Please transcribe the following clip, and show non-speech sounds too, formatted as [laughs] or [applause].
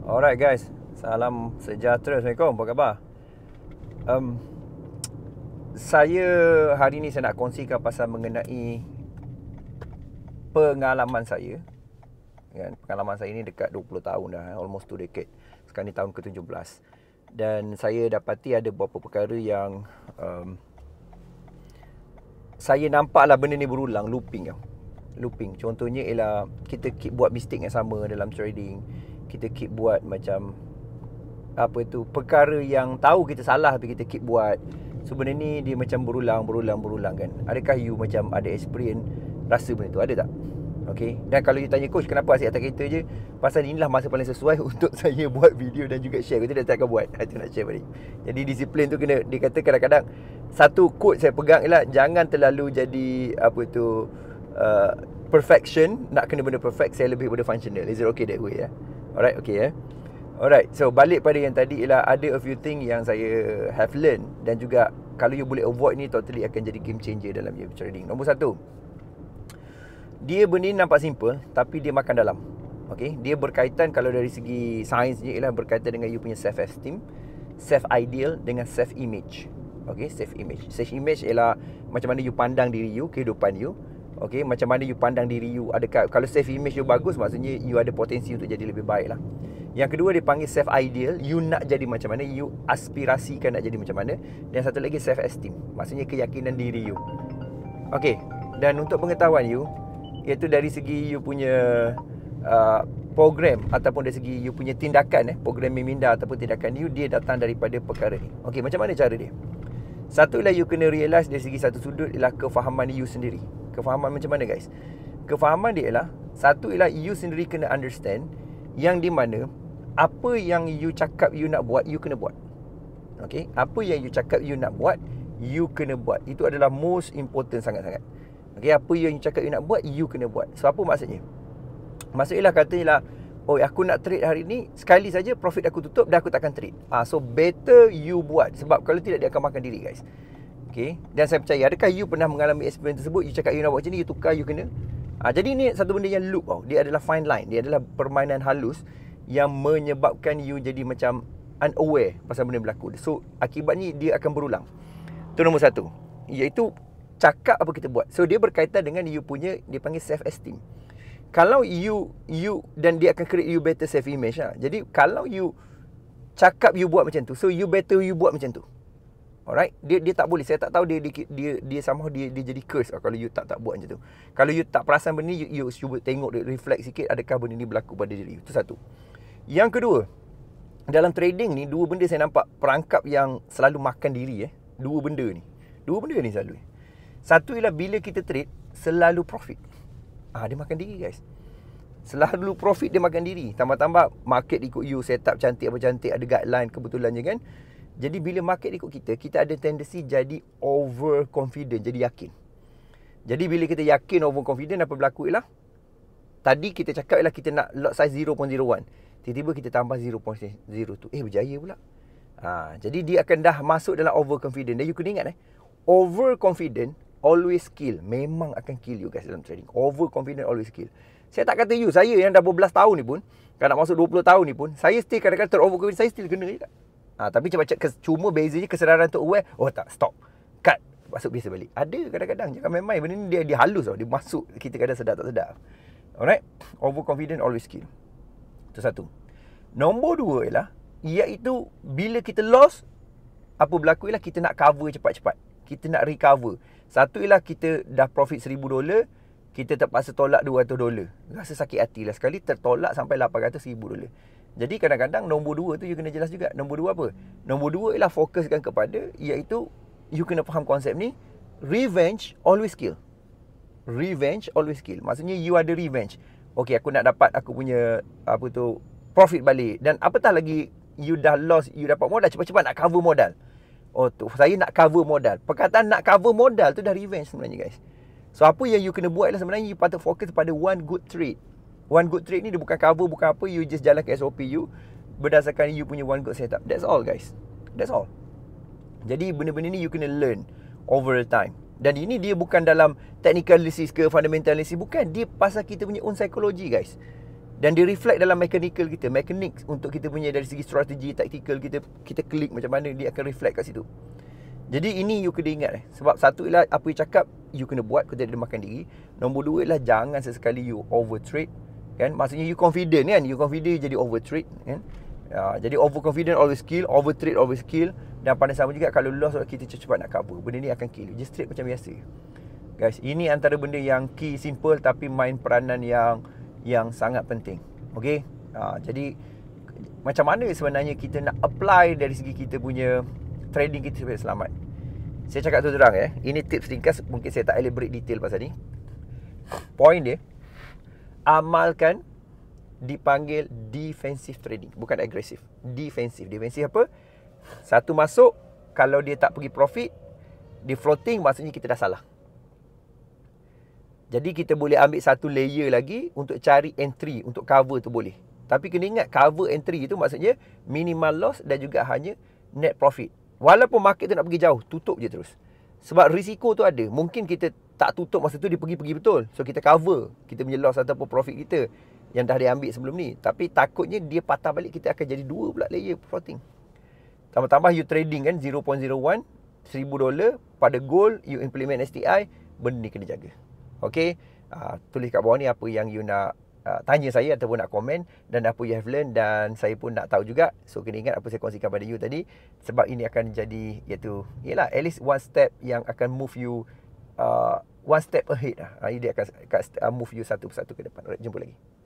Alright guys, salam sejahtera. Assalamualaikum. Apa khabar? Um, saya hari ini saya nak kongsikan pasal mengenai pengalaman saya. Kan? Pengalaman saya ini dekat 20 tahun dah. Eh. Almost 2 decade. Sekarang ni tahun ke-17. Dan saya dapati ada beberapa perkara yang... Um, saya nampaklah benda ni berulang, looping. Looping. Contohnya ialah kita buat mistake yang sama dalam trading kita keep buat macam apa tu perkara yang tahu kita salah tapi kita keep buat sebenarnya ni dia macam berulang berulang berulang kan adakah you macam ada experience rasa benda tu ada tak Okay. Dan kalau you tanya coach kenapa asyik atas kereta je Pasal inilah masa paling sesuai [laughs] untuk saya buat video dan juga share Kita dah saya akan buat Itu nak share balik Jadi disiplin tu kena dikatakan kadang-kadang Satu quote saya pegang ialah Jangan terlalu jadi apa tu uh, Perfection Nak kena benda perfect Saya lebih benda functional Is it okay that way ya yeah? Alright, okay Eh? Alright, so balik pada yang tadi ialah ada a few thing yang saya have learned dan juga kalau you boleh avoid ni totally akan jadi game changer dalam your trading. Nombor satu, dia benda ni nampak simple tapi dia makan dalam. Okay, dia berkaitan kalau dari segi sains ni ialah berkaitan dengan you punya self-esteem, self-ideal dengan self-image. Okay, self-image. Self-image ialah macam mana you pandang diri you, kehidupan you. Okay, macam mana you pandang diri you Adakah, Kalau self image you bagus Maksudnya you ada potensi untuk jadi lebih baik lah Yang kedua dia panggil self ideal You nak jadi macam mana You aspirasikan nak jadi macam mana Dan satu lagi self esteem Maksudnya keyakinan diri you Okay Dan untuk pengetahuan you Iaitu dari segi you punya uh, Program Ataupun dari segi you punya tindakan eh, Program meminda ataupun tindakan you Dia datang daripada perkara ni Okay macam mana cara dia Satu lah you kena realise Dari segi satu sudut Ialah kefahaman you sendiri Kefahaman macam mana guys? Kefahaman dia ialah Satu ialah you sendiri kena understand Yang di mana Apa yang you cakap you nak buat You kena buat Okay Apa yang you cakap you nak buat You kena buat Itu adalah most important sangat-sangat Okay Apa yang you cakap you nak buat You kena buat So apa maksudnya? Maksudnya ialah katanya Oh aku nak trade hari ni Sekali saja profit aku tutup Dah aku takkan trade ha, So better you buat Sebab kalau tidak dia akan makan diri guys Okay. Dan saya percaya, adakah you pernah mengalami experience tersebut? You cakap you nak buat macam ni, you tukar, you kena. Ha, jadi ni satu benda yang loop tau. Dia adalah fine line. Dia adalah permainan halus yang menyebabkan you jadi macam unaware pasal benda berlaku. So, akibatnya dia akan berulang. Itu nombor satu. Iaitu cakap apa kita buat. So, dia berkaitan dengan you punya, dia panggil self-esteem. Kalau you, you dan dia akan create you better self-image lah. Jadi, kalau you cakap you buat macam tu. So, you better you buat macam tu. Alright, dia dia tak boleh. Saya tak tahu dia dia dia, dia sama dia dia jadi curse lah kalau you tak tak buat macam tu. Kalau you tak perasan benda ni, you, you cuba tengok reflect sikit adakah benda ni berlaku pada diri you. Itu satu. Yang kedua, dalam trading ni dua benda saya nampak perangkap yang selalu makan diri eh. Dua benda ni. Dua benda ni selalu. Eh. Satu ialah bila kita trade selalu profit. Ah dia makan diri guys. Selalu profit dia makan diri. Tambah-tambah market ikut you setup cantik apa cantik ada guideline kebetulan je kan. Jadi bila market ikut kita, kita ada tendensi jadi over confident, jadi yakin. Jadi bila kita yakin over confident apa berlaku ialah? Tadi kita cakap ialah kita nak lot size 0.01. Tiba-tiba kita tambah 0.02. Eh berjaya pula. Ha, jadi dia akan dah masuk dalam over confident. Dan you kena ingat eh. confident always kill. Memang akan kill you guys dalam trading. Over confident always kill. Saya tak kata you, saya yang dah berbelas tahun ni pun, kalau nak masuk 20 tahun ni pun, saya still kadang-kadang ter confident, saya still kena juga. Ha, tapi cepat cek kes, cuma bezanya kesedaran untuk aware, oh tak, stop. Cut. Masuk biasa balik. Ada kadang-kadang jangan main-main benda ni dia dihalus, halus tau, dia masuk kita kadang sedar tak sedar. Alright? confident always kill. Itu satu. Nombor dua ialah iaitu bila kita lost apa berlaku ialah kita nak cover cepat-cepat. Kita nak recover. Satu ialah kita dah profit seribu dolar, kita terpaksa tolak dua 200 dolar. Rasa sakit hatilah sekali tertolak sampai lapan 800 ribu dolar. Jadi kadang-kadang nombor dua tu you kena jelas juga. Nombor dua apa? Nombor dua ialah fokuskan kepada iaitu you kena faham konsep ni. Revenge always kill. Revenge always kill. Maksudnya you are the revenge. Okay aku nak dapat aku punya apa tu profit balik. Dan apatah lagi you dah lost, you dapat modal cepat-cepat nak cover modal. Oh tu saya nak cover modal. Perkataan nak cover modal tu dah revenge sebenarnya guys. So apa yang you kena buat ialah sebenarnya you patut fokus pada one good trade. One good trade ni dia bukan cover bukan apa You just jalan ke SOP you Berdasarkan you punya one good setup That's all guys That's all Jadi benda-benda ni you kena learn Over the time Dan ini dia bukan dalam Technical analysis ke fundamental analysis Bukan Dia pasal kita punya own psychology guys Dan dia reflect dalam mechanical kita Mechanics untuk kita punya Dari segi strategi, tactical kita Kita klik macam mana Dia akan reflect kat situ jadi ini you kena ingat eh. Sebab satu ialah apa you cakap You kena buat kau tidak makan diri Nombor dua ialah jangan sesekali you over trade kan maksudnya you confident kan you confident you jadi overtreat kan ya, jadi confident always kill overtreat always kill dan pada sama juga kalau loss kita cepat nak cover benda ni akan kill just straight macam biasa guys ini antara benda yang key simple tapi main peranan yang yang sangat penting okey ha, jadi macam mana sebenarnya kita nak apply dari segi kita punya trading kita supaya selamat saya cakap tu terang eh ini tips ringkas mungkin saya tak elaborate detail pasal ni point dia amalkan dipanggil defensive trading bukan agresif defensif defensif apa satu masuk kalau dia tak pergi profit dia floating maksudnya kita dah salah jadi kita boleh ambil satu layer lagi untuk cari entry untuk cover tu boleh tapi kena ingat cover entry itu maksudnya minimal loss dan juga hanya net profit walaupun market tu nak pergi jauh tutup je terus sebab risiko tu ada mungkin kita tak tutup masa tu dia pergi-pergi betul. So kita cover kita punya loss ataupun profit kita yang dah diambil sebelum ni. Tapi takutnya dia patah balik kita akan jadi dua pula layer floating. Tambah-tambah you trading kan 0.01 1000 dolar pada gold you implement STI benda ni kena jaga. Okay. Uh, ah, tulis kat bawah ni apa yang you nak uh, tanya saya ataupun nak komen dan apa you have learned dan saya pun nak tahu juga so kena ingat apa saya kongsikan pada you tadi sebab ini akan jadi iaitu ialah at least one step yang akan move you uh, one step ahead lah. Ini dia akan kat, move you satu persatu ke depan. Alright, jumpa lagi.